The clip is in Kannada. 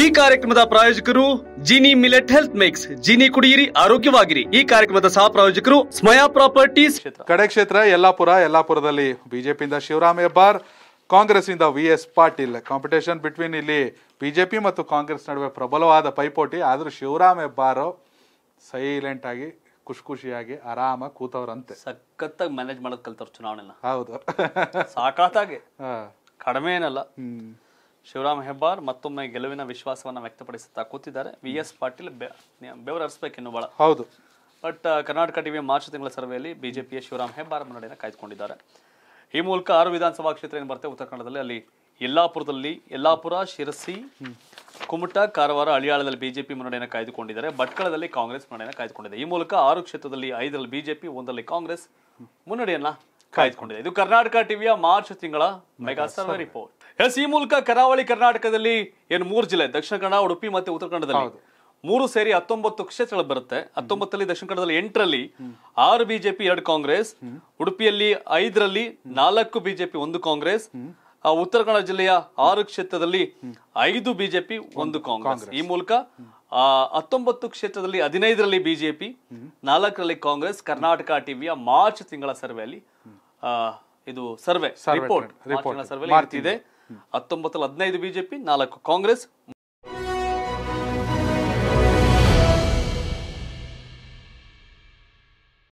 ಈ ಕಾರ್ಯಕ್ರಮದ ಪ್ರಾಯೋಜಕರು Jini millet health mix Jini ಕುಡಿಯಿರಿ ಆರೋಗ್ಯವಾಗಿರಿ ಈ ಕಾರ್ಯಕ್ರಮದ ಸಹ ಪ್ರಾಯೋಜಕರು ಸ್ಮಯಾ ಪ್ರಾಪರ್ಟೀಸ್ ಕಡೆ ಕ್ಷೇತ್ರ ಯಲ್ಲಾಪುರ ಯಲ್ಲಾಪುರದಲ್ಲಿ ಬಿಜೆಪಿಯಿಂದ ಶಿವರಾಮ್ ಹೆಬ್ಬಾರ್ ಕಾಂಗ್ರೆಸ್ ಇಂದ V S Patil competition between ಇಲ್ಲಿ ಬಿಜೆಪಿ ಮತ್ತು ಕಾಂಗ್ರೆಸ್ ನಡುವೆ ಪ್ರಬಲವಾದ ಪೈಪೋಟಿ ಆದರೂ ಶಿವರಾಮ್ ಹೆಬ್ಬಾರ್ ಸೈಲೆಂಟ್ ಆಗಿ ಖುಷಿ ಖುಷಿಯಾಗಿ ಆರಾಮ ಕೂತವ್ರಂತೆ ಸಖತ್ತಾಗಿ ಮ್ಯಾನೇಜ್ ಮಾಡೋದ್ ಕಲ್ತವ್ರು ಚುನಾವಣೆ ಹೌದು ಸಾಕಾತಾಗಿ ಕಡಿಮೆ ಏನಲ್ಲ ಶಿವರಾಮ್ ಹೆಬ್ಬಾರ್ ಮತ್ತೊಮ್ಮೆ ಗೆಲುವಿನ ವಿಶ್ವಾಸವನ್ನ ವ್ಯಕ್ತಪಡಿಸುತ್ತಾ ಕೂತಿದ್ದಾರೆ ವಿ ಎಸ್ ಪಾಟೀಲ್ ಬೆವರು ಬಹಳ ಹೌದು ಬಟ್ ಕರ್ನಾಟಕ ಟಿವಿ ಮಾರ್ಚ್ ತಿಂಗಳ ಸರ್ವೆಯಲ್ಲಿ ಬಿಜೆಪಿಯ ಶಿವರಾಮ್ ಹೆಬ್ಬಾರ್ ಮುನ್ನಡೆಯನ್ನು ಕಾಯ್ದುಕೊಂಡಿದ್ದಾರೆ ಈ ಮೂಲಕ ಆರು ವಿಧಾನಸಭಾ ಕ್ಷೇತ್ರ ಏನು ಬರುತ್ತೆ ಉತ್ತರ ಕನ್ನಡದಲ್ಲಿ ಅಲ್ಲಿ ಯಲ್ಲಾಪುರದಲ್ಲಿ ಯಲ್ಲಾಪುರ ಶಿರಸಿ ಕುಮಟ ಕಾರವಾರ ಹಳಿಯಾಳದಲ್ಲಿ ಬಿಜೆಪಿ ಮುನ್ನಡೆಯನ್ನು ಕಾಯ್ದುಕೊಂಡಿದ್ದಾರೆ ಭಟ್ಕಳದಲ್ಲಿ ಕಾಂಗ್ರೆಸ್ ಮುನ್ನಡೆಯನ್ನು ಕಾಯ್ದುಕೊಂಡಿದೆ ಈ ಮೂಲಕ ಆರು ಕ್ಷೇತ್ರದಲ್ಲಿ ಐದರಲ್ಲಿ ಬಿಜೆಪಿ ಒಂದರಲ್ಲಿ ಕಾಂಗ್ರೆಸ್ ಮುನ್ನಡೆಯನ್ನ ಕಾಯ್ದುಕೊಂಡಿದೆ ಇದು ಕರ್ನಾಟಕ ಟಿವಿಯ ಮಾರ್ಚ್ ತಿಂಗಳ ಮೆಗಾ ಸರ್ವೆ ರಿಪೋರ್ಟ್ ಎಸ್ ಈ ಮೂಲಕ ಕರಾವಳಿ ಕರ್ನಾಟಕದಲ್ಲಿ ಏನು ಮೂರು ಜಿಲ್ಲೆ ದಕ್ಷಿಣ ಕನ್ನಡ ಉಡುಪಿ ಮತ್ತೆ ಉತ್ತರ ಕನ್ನಡದಲ್ಲಿ ಮೂರು ಸೇರಿ ಹತ್ತೊಂಬತ್ತು ಕ್ಷೇತ್ರಗಳು ಬರುತ್ತೆ ಹತ್ತೊಂಬತ್ತರಲ್ಲಿ ದಕ್ಷಿಣ ಕನ್ನಡದಲ್ಲಿ ಎಂಟರಲ್ಲಿ ಆರು ಬಿಜೆಪಿ ಎರಡು ಕಾಂಗ್ರೆಸ್ ಉಡುಪಿಯಲ್ಲಿ ಐದರಲ್ಲಿ ನಾಲ್ಕು ಬಿಜೆಪಿ ಒಂದು ಕಾಂಗ್ರೆಸ್ ಉತ್ತರ ಕನ್ನಡ ಜಿಲ್ಲೆಯ ಆರು ಕ್ಷೇತ್ರದಲ್ಲಿ ಐದು ಬಿಜೆಪಿ ಒಂದು ಕಾಂಗ್ರೆಸ್ ಈ ಮೂಲಕ ಹತ್ತೊಂಬತ್ತು ಕ್ಷೇತ್ರದಲ್ಲಿ ಹದಿನೈದರಲ್ಲಿ ಬಿಜೆಪಿ ನಾಲ್ಕರಲ್ಲಿ ಕಾಂಗ್ರೆಸ್ ಕರ್ನಾಟಕ ಟಿವಿಯ ಮಾರ್ಚ್ ತಿಂಗಳ ಸರ್ವೆಯಲ್ಲಿ ಇದು ಸರ್ವೆ ರಿಪೋರ್ಟ್ ಸರ್ವೆ ಇದೆ ಹತ್ತೊಂಬತ್ತರಲ್ಲಿ ಹದಿನೈದು ಬಿಜೆಪಿ ನಾಲ್ಕು ಕಾಂಗ್ರೆಸ್